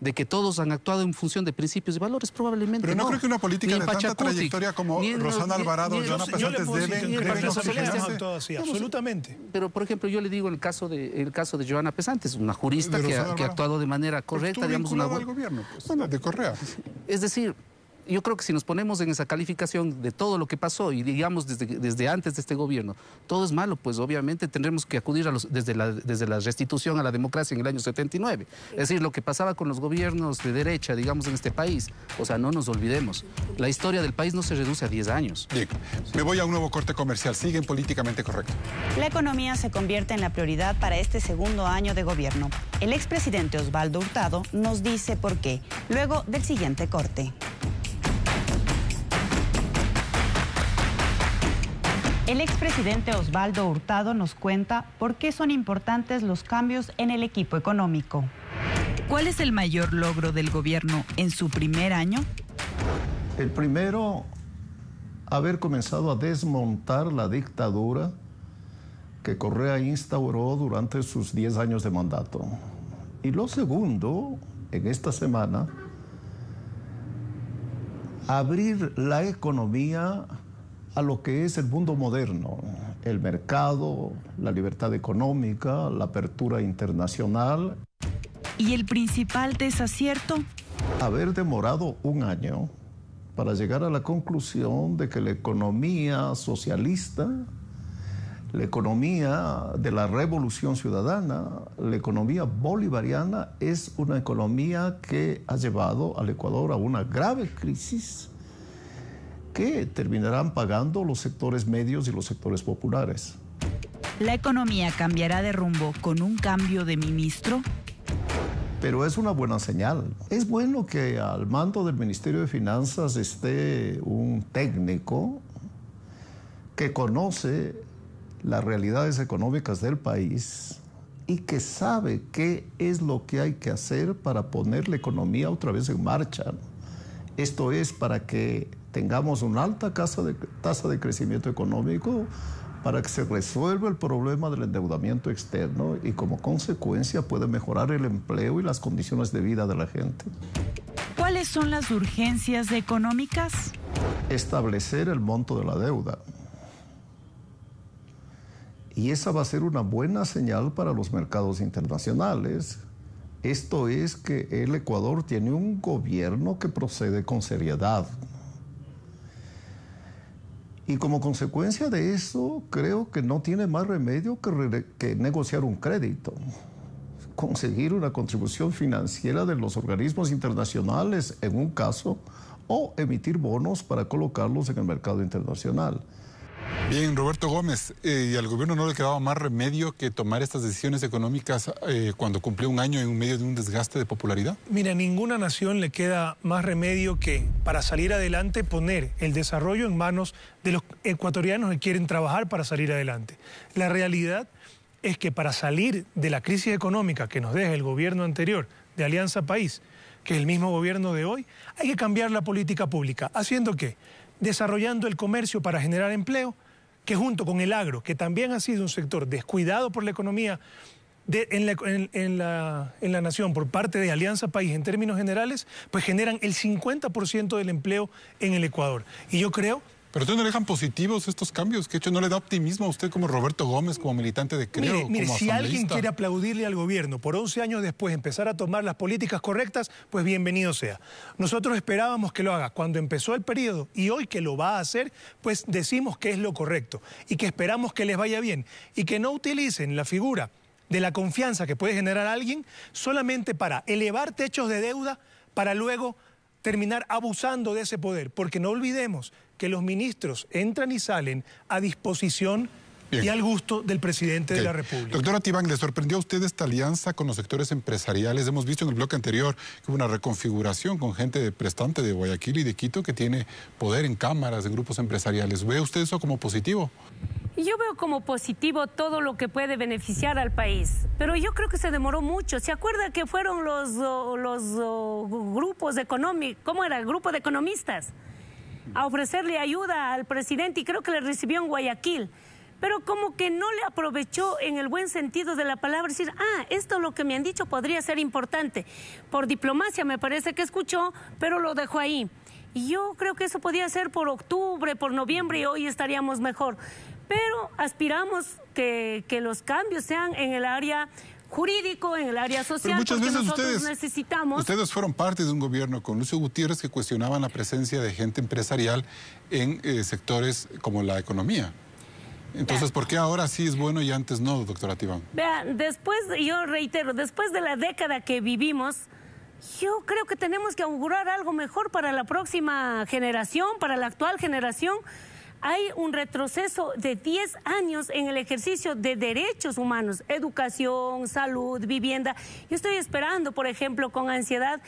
de que todos han actuado en función de principios y valores, probablemente. Pero no, creo que una política de tanta trayectoria como Rosana Alvarado, o Joana Pesantes, deben, absolutamente. Pero, por ejemplo, yo le digo el caso de, caso de Joana Pesantes, una jurista que ha, actuado de manera correcta, digamos, una al gobierno, pues. de Correa. [laughs] Es decir, yo creo que si nos ponemos en esa calificación de todo lo que pasó y digamos desde, antes de este gobierno, todo es malo, pues obviamente tendremos que acudir desde, la, desde la restitución a la democracia en el año 79. Es decir, lo que pasaba con los gobiernos de derecha, digamos, en este país. O sea, no nos olvidemos. La historia del país no se reduce a 10 años. me voy a un nuevo corte comercial. Siguen políticamente correcto. La economía se convierte en la prioridad para este segundo año de gobierno. El expresidente Osvaldo Hurtado nos dice por qué, luego del siguiente corte. El expresidente Osvaldo Hurtado nos cuenta por qué son importantes los cambios en el equipo económico. ¿Cuál es el mayor logro del gobierno en su primer año? El primero, haber comenzado a desmontar la dictadura que Correa instauró durante sus 10 años de mandato. Y lo segundo, en esta semana, abrir la economía a lo que es el mundo moderno, el mercado, la libertad económica, la apertura internacional. ¿Y el principal desacierto? Haber demorado un año para llegar a la conclusión de que la economía socialista, la economía de la revolución ciudadana, la economía bolivariana es una economía que ha llevado al Ecuador a una grave crisis que terminarán pagando los sectores medios y los sectores populares. ¿La economía cambiará de rumbo con un cambio de ministro? Pero es una buena señal. Es bueno que al mando del Ministerio de Finanzas esté un técnico que conoce las realidades económicas del país y que sabe qué es lo que hay que hacer para poner la economía otra vez en marcha. Esto es para que tengamos una alta tasa de, tasa de crecimiento económico para que se resuelva el problema del endeudamiento externo y como consecuencia puede mejorar el empleo y las condiciones de vida de la gente. ¿Cuáles son las urgencias económicas? Establecer el monto de la deuda. Y esa va a ser una buena señal para los mercados internacionales. Esto es que el Ecuador tiene un gobierno que procede con seriedad. Y como consecuencia de eso, creo que no tiene más remedio que, negociar un crédito, conseguir una contribución financiera de los organismos internacionales en un caso, o emitir bonos para colocarlos en el mercado internacional. Bien, Roberto Gómez, eh, y al gobierno no le quedaba más remedio que tomar estas decisiones económicas eh, cuando cumplió un año en medio de un desgaste de popularidad. Mira, ninguna nación le queda más remedio que para salir adelante poner el desarrollo en manos de los ecuatorianos que quieren trabajar para salir adelante. La realidad es que para salir de la crisis económica que nos deja el gobierno anterior de Alianza País, que es el mismo gobierno de hoy, hay que cambiar la política pública. ¿Haciendo qué? desarrollando el comercio para generar empleo, que junto con el agro, que también ha sido un sector descuidado por la economía de, en, la, en, la, nación por parte de Alianza País en términos generales, pues generan el 50% del empleo en el Ecuador. Y yo creo pero usted no le dejan positivos estos cambios, que hecho no le da optimismo a usted como Roberto Gómez, como militante de Creo, si alguien quiere aplaudirle al gobierno por 11 años después empezar a tomar las políticas correctas, pues bienvenido sea. Nosotros esperábamos que lo haga cuando empezó el periodo y hoy que lo va a hacer, pues decimos que es lo correcto y que esperamos que les vaya bien y que no utilicen la figura de la confianza que puede generar alguien solamente para elevar techos de deuda para luego terminar abusando de ese poder, porque no olvidemos que los ministros entran y salen a disposición y al gusto del presidente de la República. Doctora Tibán, ¿le sorprendió a usted esta alianza con los sectores empresariales? Hemos visto en el bloque anterior que hubo una reconfiguración con gente de prestante de Guayaquil y de Quito que tiene poder en cámaras de grupos empresariales. ¿Ve usted eso como positivo? Yo veo como positivo todo lo que puede beneficiar al país, pero yo creo que se demoró mucho. ¿Se acuerda que fueron los, los, los grupos económicos, cómo era? El grupo de economistas a ofrecerle ayuda al presidente y creo que le recibió en Guayaquil. Pero como que no le aprovechó en el buen sentido de la palabra decir, ah, esto lo que me han dicho podría ser importante. Por diplomacia me parece que escuchó, pero lo dejó ahí. Y yo creo que eso podía ser por octubre, por noviembre y hoy estaríamos mejor. Pero aspiramos que los cambios sean en el área jurídico, en el área social, muchas veces nosotros ustedes, necesitamos... Ustedes fueron parte de un gobierno con Lucio Gutiérrez que cuestionaban la presencia de gente empresarial en eh, sectores como la economía. Entonces, ¿por qué ahora sí es bueno y antes no, doctora Tibán? Vea, después, yo reitero, después de la década que vivimos, yo creo que tenemos que augurar algo mejor para la próxima generación, para la actual generación hay un retroceso de 10 años en el ejercicio de derechos humanos, educación, salud, vivienda. Yo estoy esperando, por ejemplo, con ansiedad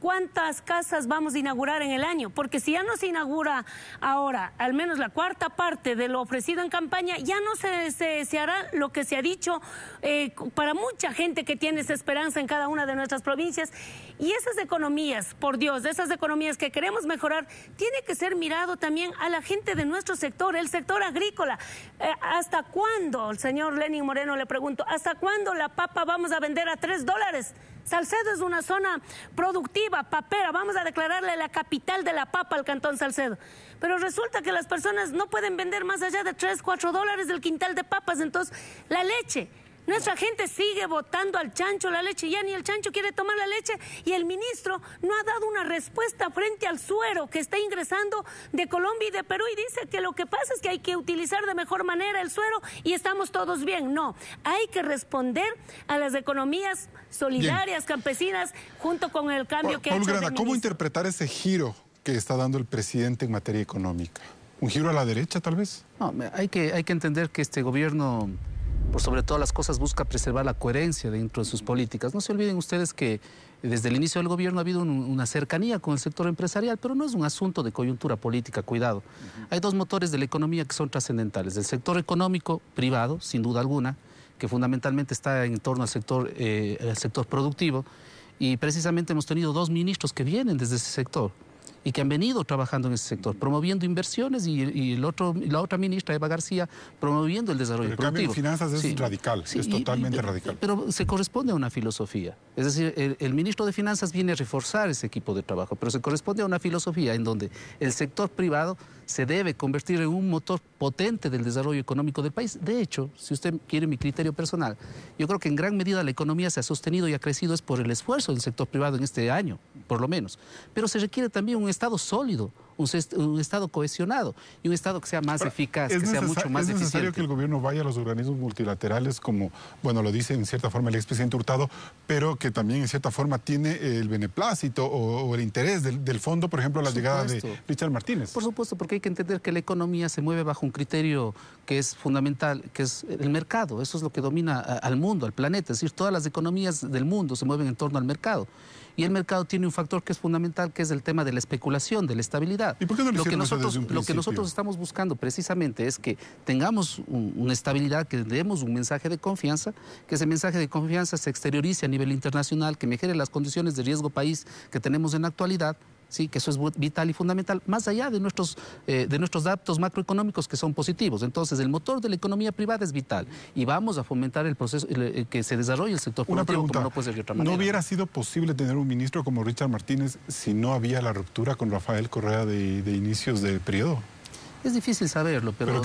cuántas casas vamos a inaugurar en el año, porque si ya no se inaugura ahora al menos la cuarta parte de lo ofrecido en campaña, ya no se, hará lo que se ha dicho eh, para mucha gente que tiene esa esperanza en cada una de nuestras provincias. Y esas economías, por Dios, esas economías que queremos mejorar, tiene que ser mirado también a la gente de nuestro sector, el sector agrícola. Eh, ¿Hasta cuándo, el señor Lenin Moreno le pregunto, hasta cuándo la papa vamos a vender a tres dólares? Salcedo es una zona productiva, papera, vamos a declararle la capital de la papa al cantón Salcedo. Pero resulta que las personas no pueden vender más allá de tres, cuatro dólares del quintal de papas, entonces la leche. Nuestra gente sigue votando al chancho la leche, ya ni el chancho quiere tomar la leche y el ministro no ha dado una respuesta frente al suero que está ingresando de Colombia y de Perú y dice que lo que pasa es que hay que utilizar de mejor manera el suero y estamos todos bien. No, hay que responder a las economías solidarias, campesinas, junto con el cambio que ha hecho Grana, ¿cómo interpretar ese giro que está dando el presidente en materia económica? ¿Un giro a la derecha, tal vez? No, hay que, hay que entender que este gobierno por sobre todas las cosas, busca preservar la coherencia dentro de sus políticas. No se olviden ustedes que desde el inicio del gobierno ha habido una cercanía con el sector empresarial, pero no es un asunto de coyuntura política, cuidado. Hay dos motores de la economía que son trascendentales. El sector económico privado, sin duda alguna, que fundamentalmente está en torno al sector, eh, al sector productivo, y precisamente hemos tenido dos ministros que vienen desde ese sector y que han venido trabajando en ese sector, promoviendo inversiones y, el otro, la otra ministra, Eva García, promoviendo el desarrollo pero el cambio de finanzas es radical, es totalmente radical. Pero se corresponde a una filosofía. Es decir, el, el, ministro de Finanzas viene a reforzar ese equipo de trabajo, pero se corresponde a una filosofía en donde el sector privado se debe convertir en un motor potente del desarrollo económico del país. De hecho, si usted quiere mi criterio personal, yo creo que en gran medida la economía se ha sostenido y ha crecido es por el esfuerzo del sector privado en este año, por lo menos. Pero se requiere también un Estado sólido, un, Estado cohesionado y un Estado que sea más eficaz, que sea mucho más eficiente. Es necesario que el gobierno vaya a los organismos multilaterales, como, bueno, lo dice en cierta forma el expresidente Hurtado, pero que también en cierta forma tiene el beneplácito o, el interés del, fondo, por ejemplo, la llegada de Richard Martínez. Por supuesto, porque hay que entender que la economía se mueve bajo un criterio que es fundamental, que es el mercado. Eso es lo que domina al mundo, al planeta. Es decir, todas las economías del mundo se mueven en torno al mercado. Y el mercado tiene un factor que es fundamental, que es el tema de la especulación, de la estabilidad. ¿Y lo, que nosotros, Lo que nosotros estamos buscando precisamente es que tengamos una estabilidad, que demos un mensaje de confianza, que ese mensaje de confianza se exteriorice a nivel internacional, que mejore las condiciones de riesgo país que tenemos en la actualidad ¿sí? que eso es vital y fundamental, más allá de nuestros, eh, de nuestros datos macroeconómicos que son positivos. Entonces, el motor de la economía privada es vital y vamos a fomentar el proceso eh, que se desarrolle el sector Una como no puede ser de otra ¿No hubiera sido posible tener un ministro como Richard Martínez si no había la ruptura con Rafael Correa de, inicios del periodo? Es difícil saberlo, pero,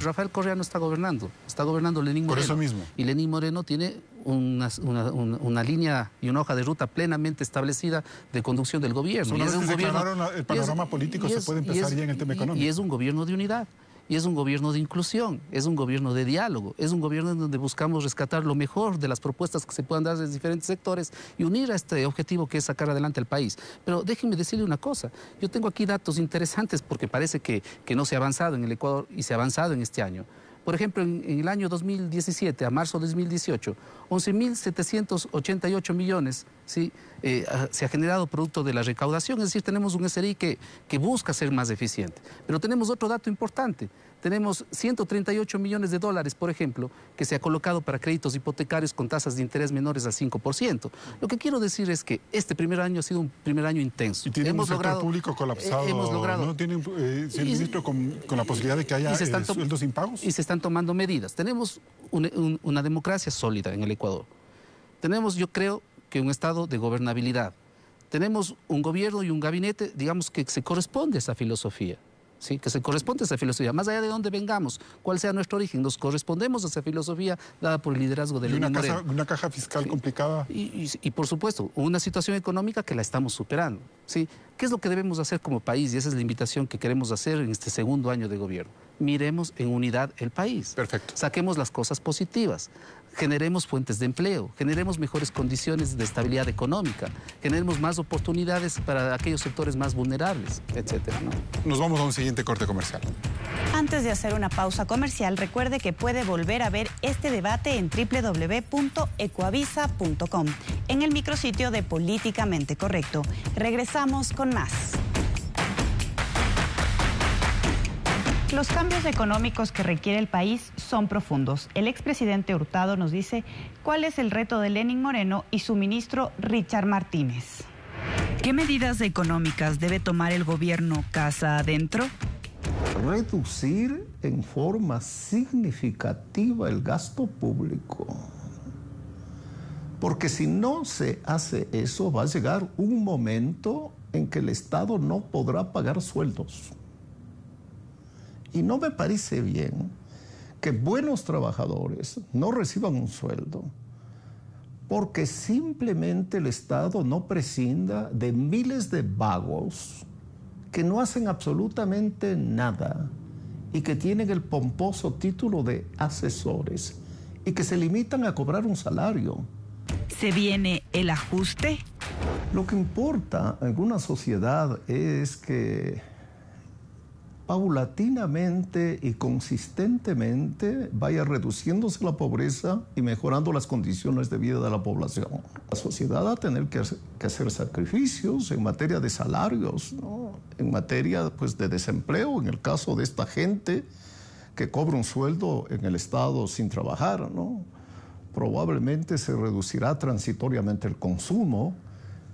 Rafael Correa no está gobernando, está gobernando Lenín Moreno. Por eso mismo. Y Lenín Moreno tiene una, línea y una hoja de ruta plenamente establecida de conducción del gobierno. vez es un gobierno, el panorama político se puede empezar ya en el tema económico. Y, es un gobierno de unidad y es un gobierno de inclusión, es un gobierno de diálogo, es un gobierno en donde buscamos rescatar lo mejor de las propuestas que se puedan dar desde diferentes sectores y unir a este objetivo que es sacar adelante al país. Pero déjenme decirle una cosa, yo tengo aquí datos interesantes porque parece que, que no se ha avanzado en el Ecuador y se ha avanzado en este año. Por ejemplo, en, el año 2017, a marzo de 2018, 11.788 millones, ¿sí? Eh, ah, se ha generado producto de la recaudación, es decir, tenemos un SRI que, busca ser más eficiente. Pero tenemos otro dato importante, tenemos 138 millones de dólares, por ejemplo, que se ha colocado para créditos hipotecarios con tasas de interés menores al 5%. Lo que quiero decir es que este primer año ha sido un primer año intenso. Y tenemos hemos un sector público eh, colapsado. ¿no? Tiene, eh, con, la posibilidad de que haya sueldos impagos. Y se están tomando medidas. Tenemos una democracia sólida en el Ecuador. Tenemos, yo creo, que un estado de gobernabilidad. Tenemos un gobierno y un gabinete, digamos, que se corresponde a esa filosofía. ¿Sí? que se corresponde a esa filosofía, más allá de dónde vengamos, cuál sea nuestro origen, nos correspondemos a esa filosofía dada por el liderazgo del una, una caja fiscal complicada. Y, por supuesto, una situación económica que la estamos superando. ¿sí? ¿Qué es lo que debemos hacer como país? Y esa es la invitación que queremos hacer en este segundo año de gobierno. Miremos en unidad el país. Perfecto. Saquemos las cosas positivas generemos fuentes de empleo, generemos mejores condiciones de estabilidad económica, generemos más oportunidades para aquellos sectores más vulnerables, etc. Nos vamos a un siguiente corte comercial. Antes de hacer una pausa comercial, recuerde que puede volver a ver este debate en www.ecuavisa.com, en el micrositio de Políticamente Correcto. Regresamos con más. Los cambios económicos que requiere el país son profundos. El expresidente Hurtado nos dice cuál es el reto de Lenin Moreno y su ministro Richard Martínez. ¿Qué medidas económicas debe tomar el gobierno casa adentro? Reducir en forma significativa el gasto público. Porque si no se hace eso, va a llegar un momento en que el Estado no podrá pagar sueldos. Y no me parece bien que buenos trabajadores no reciban un sueldo porque simplemente el Estado no prescinda de miles de vagos que no hacen absolutamente nada y que tienen el pomposo título de asesores y que se limitan a cobrar un salario. ¿Se viene el ajuste? Lo que importa en una sociedad es que paulatinamente y consistentemente vaya reduciéndose la pobreza y mejorando las condiciones de vida de la población. La sociedad va a tener que hacer, sacrificios en materia de salarios, en materia pues, de desempleo, en el caso de esta gente que cobra un sueldo en el Estado sin trabajar, probablemente se reducirá transitoriamente el consumo,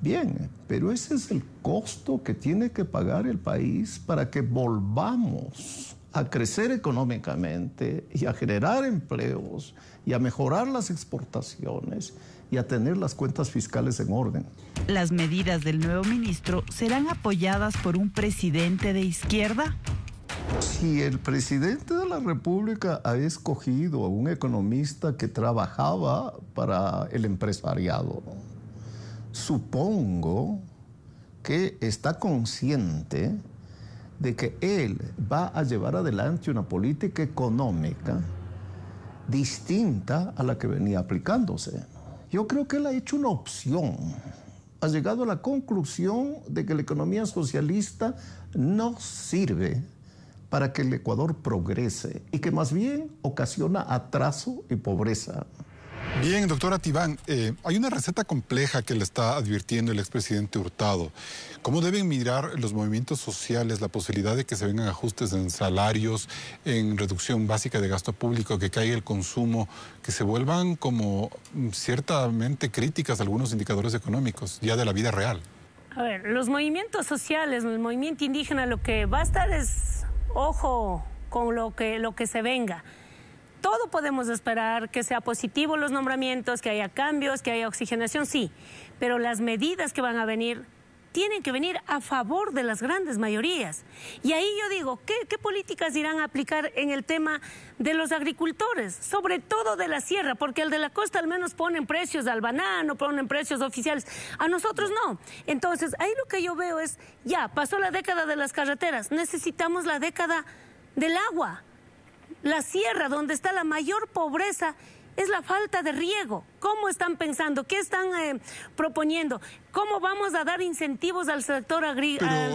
Bien, pero ese es el costo que tiene que pagar el país para que volvamos a crecer económicamente y a generar empleos y a mejorar las exportaciones y a tener las cuentas fiscales en orden. ¿Las medidas del nuevo ministro serán apoyadas por un presidente de izquierda? Si el presidente de la República ha escogido a un economista que trabajaba para el empresariado, supongo que está consciente de que él va a llevar adelante una política económica distinta a la que venía aplicándose. Yo creo que él ha hecho una opción, ha llegado a la conclusión de que la economía socialista no sirve para que el Ecuador progrese y que más bien ocasiona atraso y pobreza. Bien, doctora Tibán, eh, hay una receta compleja que le está advirtiendo el expresidente Hurtado. ¿Cómo deben mirar los movimientos sociales la posibilidad de que se vengan ajustes en salarios, en reducción básica de gasto público, que caiga el consumo, que se vuelvan como mm, ciertamente críticas algunos indicadores económicos ya de la vida real? A ver, los movimientos sociales, el movimiento indígena, lo que va a estar es ojo con lo que, lo que se venga todo podemos esperar, que sea positivo los nombramientos, que haya cambios, que haya oxigenación, sí, pero las medidas que van a venir tienen que venir a favor de las grandes mayorías. Y ahí yo digo, ¿qué, políticas irán a aplicar en el tema de los agricultores, sobre todo de la sierra? Porque el de la costa al menos ponen precios al banano, ponen precios oficiales, a nosotros no. Entonces, ahí lo que yo veo es, ya, pasó la década de las carreteras, necesitamos la década del agua. La sierra, donde está la mayor pobreza, es la falta de riego. ¿Cómo están pensando? ¿Qué están eh, proponiendo? ¿Cómo vamos a dar incentivos al sector, agrícola?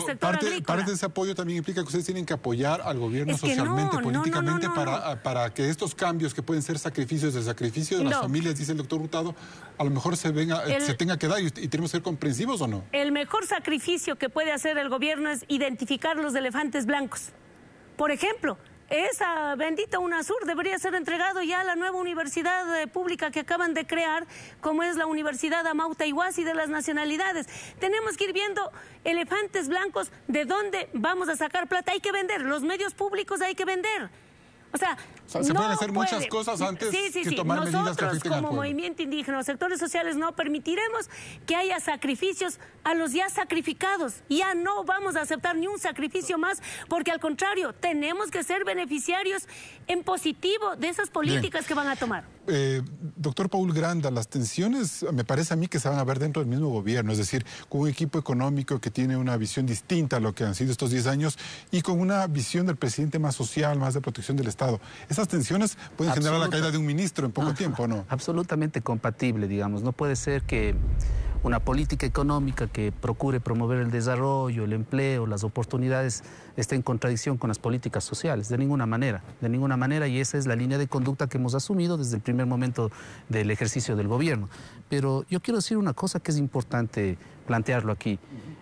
Parte de ese apoyo también implica que ustedes tienen que apoyar al gobierno socialmente, políticamente, para, ah, para que estos cambios que pueden ser sacrificios, el sacrificio de las familias, dice el doctor Hurtado, a lo mejor se, venga, eh, se tenga que dar y, tenemos que ser comprensivos o no. El mejor sacrificio que puede hacer el gobierno es identificar los elefantes blancos. Por ejemplo, esa bendita UNASUR debería ser entregado ya a la nueva universidad eh, pública que acaban de crear, como es la Universidad Amauta Iguasi de las Nacionalidades. Tenemos que ir viendo elefantes blancos de dónde vamos a sacar plata. Hay que vender, los medios públicos hay que vender. O sea, se pueden hacer muchas cosas antes sí, sí, sí. Nosotros, medidas que como movimiento indígena, los sectores sociales no permitiremos que haya sacrificios a los ya sacrificados. Ya no vamos a aceptar ni un sacrificio más, porque al contrario, tenemos que ser beneficiarios en positivo de esas políticas que van a tomar. Eh, doctor Paul Granda, las tensiones me parece a mí que se van a ver dentro del mismo gobierno, es decir, con un equipo económico que tiene una visión distinta a lo que han sido estos 10 años y con una visión del presidente más social, más de protección del Estado. Esas tensiones pueden generar la caída de un ministro en poco tiempo, ¿no? Absolutamente compatible, digamos. No puede ser que una política económica que procure promover el desarrollo, el empleo, las oportunidades, esté en contradicción con las políticas sociales, de ninguna manera, de ninguna manera, y esa es la línea de conducta que hemos asumido desde el primer momento del ejercicio del gobierno. Pero yo quiero decir una cosa que es importante plantearlo aquí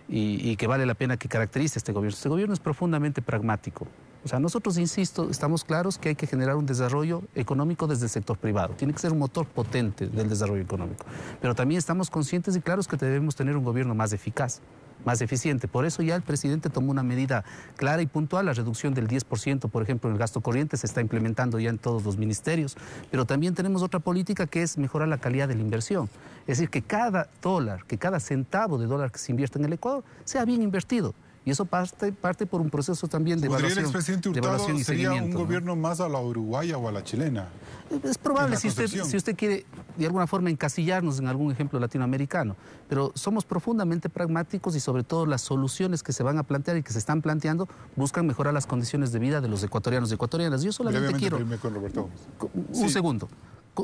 y, y que vale la pena que caracterice este gobierno. Este gobierno es profundamente pragmático, o sea, nosotros, insisto, estamos claros que hay que generar un desarrollo económico desde el sector privado. Tiene que ser un motor potente del desarrollo económico. Pero también estamos conscientes y claros que debemos tener un gobierno más eficaz más eficiente. Por eso ya el presidente tomó una medida clara y puntual, la reducción del 10%, por ejemplo, en el gasto corriente, se está implementando ya en todos los ministerios, pero también tenemos otra política que es mejorar la calidad de la inversión. Es decir, que cada dólar, que cada centavo de dólar que se invierta en el Ecuador sea bien invertido. Y eso parte, parte por un proceso también de evaluación. el expresidente Hurtado sería un gobierno más a la uruguaya o a la chilena? Es probable, si usted, si usted quiere de alguna forma encasillarnos en algún ejemplo latinoamericano. Pero somos profundamente pragmáticos y sobre todo las soluciones que se van a plantear y que se están planteando buscan mejorar las condiciones de vida de los ecuatorianos y ecuatorianas. Yo solamente quiero... Con Roberto. Un segundo.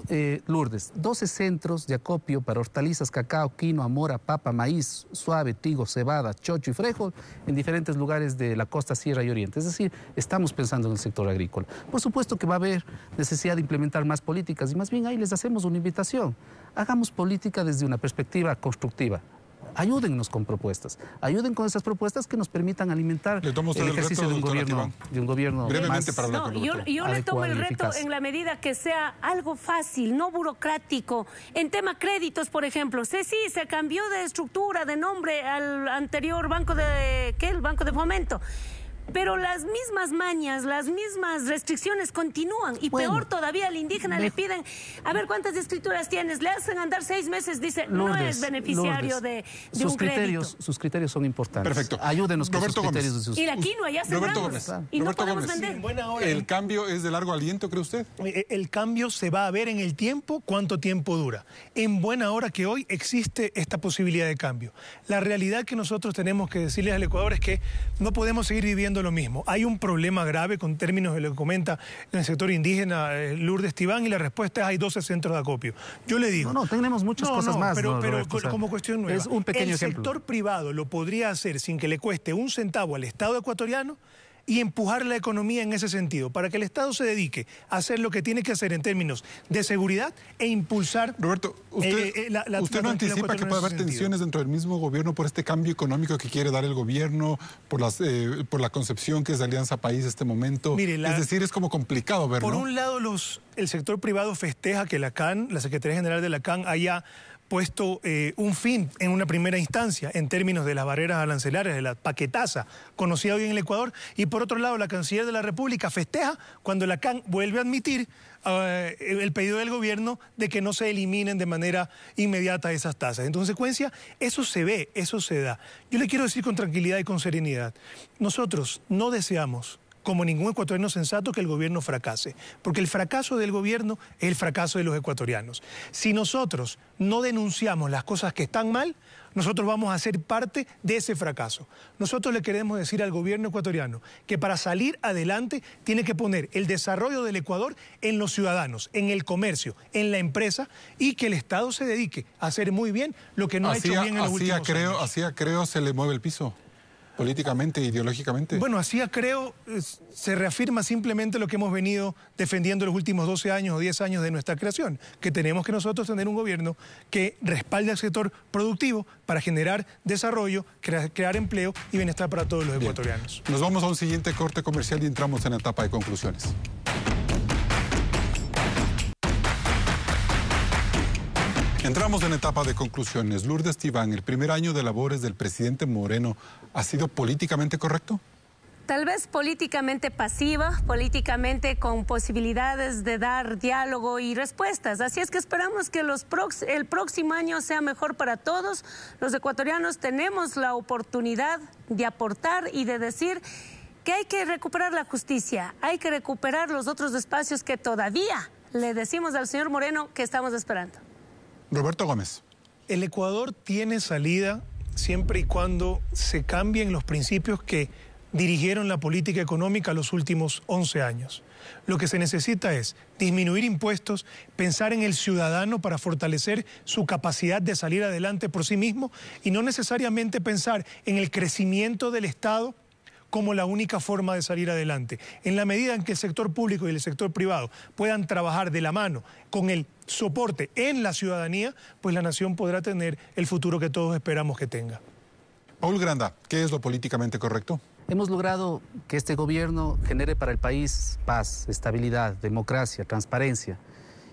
Eh, Lourdes, 12 centros de acopio para hortalizas, cacao, quinoa, mora, papa, maíz, suave, tigo, cebada, chocho y frejo en diferentes lugares de la costa, sierra y oriente. Es decir, estamos pensando en el sector agrícola. Por supuesto que va a haber necesidad de implementar más políticas y más bien ahí les hacemos una invitación. Hagamos política desde una perspectiva constructiva ayúdennos con propuestas, ayuden con esas propuestas que nos permitan alimentar el ejercicio de, un gobierno, de un gobierno no, yo, yo le tomo el reto en la medida que sea algo fácil, no burocrático. En tema créditos, por ejemplo, sí, sí, se cambió de estructura, de nombre al anterior banco de ¿qué? El banco de fomento pero las mismas mañas, las mismas restricciones continúan. Y peor todavía, al indígena le piden, a ver cuántas escrituras tienes, le hacen andar seis meses, dice, no es beneficiario de, de sus un criterios, Sus criterios son importantes. Perfecto. Ayúdenos con sus criterios. De sus... Y la quinoa ya se Roberto Gómez. Y no podemos vender. ¿El cambio es de largo aliento, cree usted? Eh, eh, el cambio se va a ver en el tiempo, cuánto tiempo dura. En buena hora que hoy existe esta posibilidad de cambio. La realidad que nosotros tenemos que decirle al Ecuador es que no podemos seguir viviendo lo mismo. Hay un problema grave con términos de lo que comenta en el sector indígena eh, Lourdes Tibán y la respuesta es hay 12 centros de acopio. Yo le digo... No, no tenemos muchas cosas más. Pero, pero como cuestión nueva. Es un pequeño el sector privado lo podría hacer sin que le cueste un centavo al Estado ecuatoriano y empujar la economía en ese sentido, para que el Estado se dedique a hacer lo que tiene que hacer en términos de seguridad e impulsar... Roberto, usted, eh, eh, usted no anticipa que pueda haber tensiones dentro del mismo gobierno por este cambio económico que quiere dar el gobierno, por, las, eh, por la concepción que es de Alianza País este momento. es decir, es como complicado verlo. Por un lado, los, el sector privado festeja que la CAN, la Secretaría General de la CAN, haya puesto eh, un fin en una primera instancia en términos de las barreras arancelarias, de la paquetaza conocida hoy en el Ecuador, y por otro lado la canciller de la República festeja cuando la CAN vuelve a admitir eh, el pedido del gobierno de que no se eliminen de manera inmediata esas tasas. En consecuencia, eso se ve, eso se da. Yo le quiero decir con tranquilidad y con serenidad, nosotros no deseamos como ningún ecuatoriano sensato, que el gobierno fracase. Porque el fracaso del gobierno es el fracaso de los ecuatorianos. Si nosotros no denunciamos las cosas que están mal, nosotros vamos a ser parte de ese fracaso. Nosotros le queremos decir al gobierno ecuatoriano que para salir adelante tiene que poner el desarrollo del Ecuador en los ciudadanos, en el comercio, en la empresa y que el Estado se dedique a hacer muy bien lo que no ha hecho bien en los últimos creo, Así creo se le mueve el piso políticamente, ideológicamente? Bueno, así creo, se reafirma simplemente lo que hemos venido defendiendo los últimos 12 años o 10 años de nuestra creación, que tenemos que nosotros tener un gobierno que respalde al sector productivo para generar desarrollo, crear empleo y bienestar para todos los ecuatorianos. Nos vamos a un siguiente corte comercial y entramos en la etapa de conclusiones. Entramos en etapa de conclusiones. Lourdes Tibán, ¿el primer año de labores del presidente Moreno ha sido políticamente correcto? Tal vez políticamente pasiva, políticamente con posibilidades de dar diálogo y respuestas. Así es que esperamos que el próximo año sea mejor para todos. Los ecuatorianos tenemos la oportunidad de aportar y de decir que hay que recuperar la justicia, hay que recuperar los otros espacios que todavía le decimos al señor Moreno que estamos esperando. Roberto Gómez. El Ecuador tiene salida siempre y cuando se cambien los principios que dirigieron la política económica los últimos 11 años. Lo que se necesita es disminuir impuestos, pensar en el ciudadano para fortalecer su capacidad de salir adelante por sí mismo y no necesariamente pensar en el crecimiento del Estado como la única forma de salir adelante. En la medida en que el sector público y el sector privado puedan trabajar de la mano con el soporte en la ciudadanía, pues la nación podrá tener el futuro que todos esperamos que tenga. Paul Granda, ¿qué es lo políticamente correcto? Hemos logrado que este gobierno genere para el país paz, estabilidad, democracia, transparencia.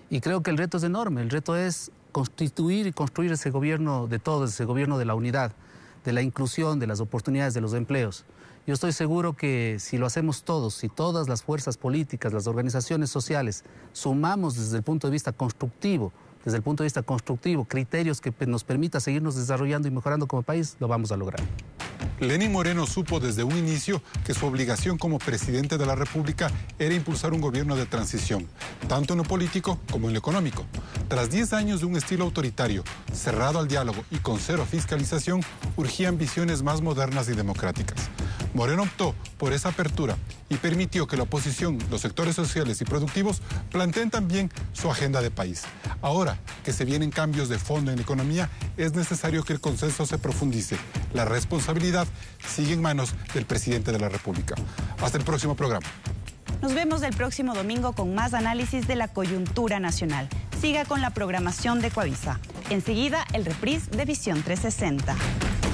Y creo que el reto es enorme. El reto es constituir y construir ese gobierno de todos, ese gobierno de la unidad, de la inclusión, de las oportunidades, de los empleos. Yo estoy seguro que si lo hacemos todos, si todas las fuerzas políticas, las organizaciones sociales, sumamos desde el punto de vista constructivo, desde el punto de vista constructivo, criterios que pues, nos permita seguirnos desarrollando y mejorando como país, lo vamos a lograr. Lenín Moreno supo desde un inicio que su obligación como presidente de la República era impulsar un gobierno de transición, tanto en lo político como en lo económico. Tras 10 años de un estilo autoritario, cerrado al diálogo y con cero fiscalización, urgían visiones más modernas y democráticas. Moreno optó por esa apertura y permitió que la oposición, los sectores sociales y productivos planteen también su agenda de país. Ahora que se vienen cambios de fondo en la economía, es necesario que el consenso se profundice. La responsabilidad sigue en manos del presidente de la República. Hasta el próximo programa. Nos vemos el próximo domingo con más análisis de la coyuntura nacional. Siga con la programación de Coavisa. Enseguida, el reprise de Visión 360.